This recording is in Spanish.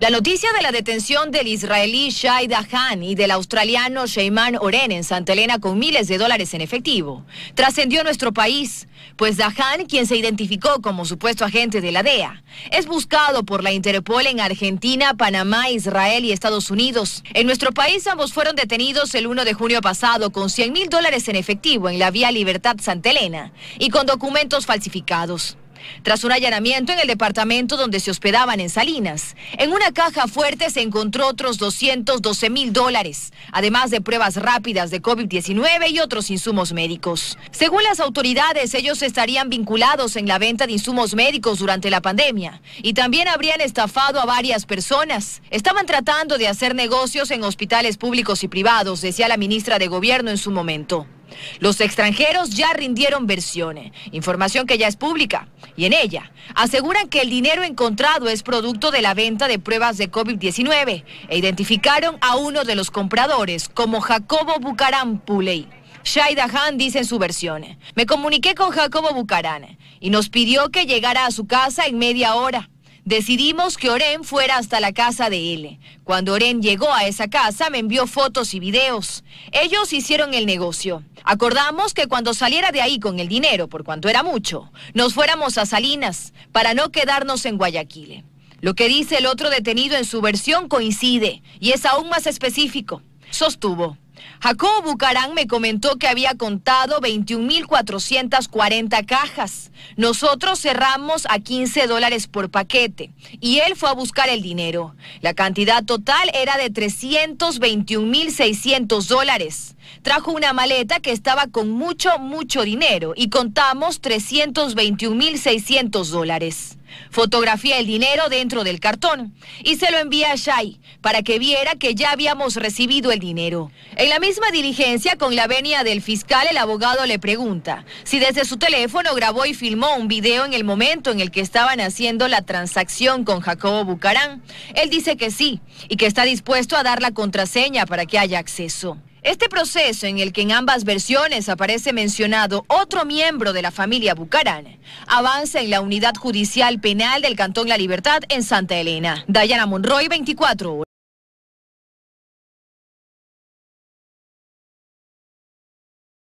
La noticia de la detención del israelí Shai Dahan y del australiano Sheiman Oren en Santa Elena con miles de dólares en efectivo trascendió nuestro país, pues Dahan, quien se identificó como supuesto agente de la DEA, es buscado por la Interpol en Argentina, Panamá, Israel y Estados Unidos. En nuestro país ambos fueron detenidos el 1 de junio pasado con 100 mil dólares en efectivo en la vía Libertad Santa Elena y con documentos falsificados. Tras un allanamiento en el departamento donde se hospedaban en Salinas, en una caja fuerte se encontró otros 212 mil dólares, además de pruebas rápidas de COVID-19 y otros insumos médicos. Según las autoridades, ellos estarían vinculados en la venta de insumos médicos durante la pandemia y también habrían estafado a varias personas. Estaban tratando de hacer negocios en hospitales públicos y privados, decía la ministra de Gobierno en su momento. Los extranjeros ya rindieron versiones, información que ya es pública, y en ella aseguran que el dinero encontrado es producto de la venta de pruebas de COVID-19 e identificaron a uno de los compradores como Jacobo Bucarán Puley. Shaida Han dice en su versión, me comuniqué con Jacobo Bucarán y nos pidió que llegara a su casa en media hora. Decidimos que Oren fuera hasta la casa de él. Cuando Oren llegó a esa casa me envió fotos y videos. Ellos hicieron el negocio. Acordamos que cuando saliera de ahí con el dinero, por cuanto era mucho, nos fuéramos a Salinas para no quedarnos en Guayaquil. Lo que dice el otro detenido en su versión coincide y es aún más específico. Sostuvo. Jacobo Bucarán me comentó que había contado 21.440 cajas. Nosotros cerramos a 15 dólares por paquete y él fue a buscar el dinero. La cantidad total era de 321.600 dólares. Trajo una maleta que estaba con mucho, mucho dinero y contamos 321.600 dólares. Fotografía el dinero dentro del cartón y se lo envía a Shai para que viera que ya habíamos recibido el dinero la misma diligencia, con la venia del fiscal, el abogado le pregunta si desde su teléfono grabó y filmó un video en el momento en el que estaban haciendo la transacción con Jacobo Bucarán. Él dice que sí y que está dispuesto a dar la contraseña para que haya acceso. Este proceso en el que en ambas versiones aparece mencionado otro miembro de la familia Bucarán avanza en la unidad judicial penal del Cantón La Libertad en Santa Elena. Dayana Monroy, 24 horas.